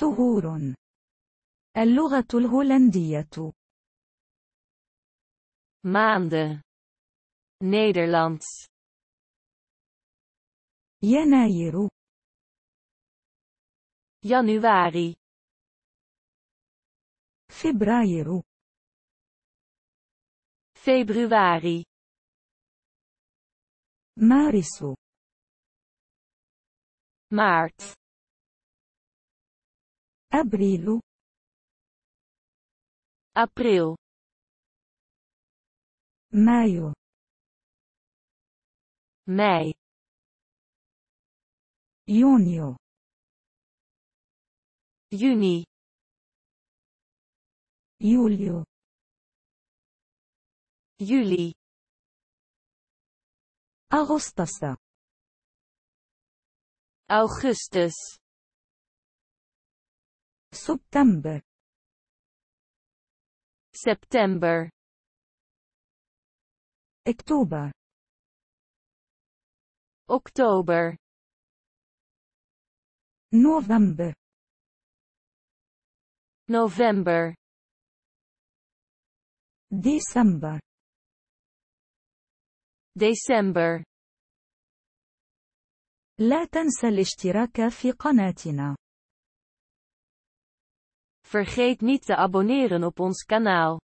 شهور اللغة الهولندية maanden Nederlands يناير januari فبراير februari مارس maart abril, abril, maio, mei, junho, juni, julho, juli, agosto, Augustus. سبتمبر سبتمبر اكتوبر اكتوبر نوفمبر نوفمبر ديسمبر ديسمبر لا تنسى الاشتراك في قناتنا Vergeet niet te abonneren op ons kanaal.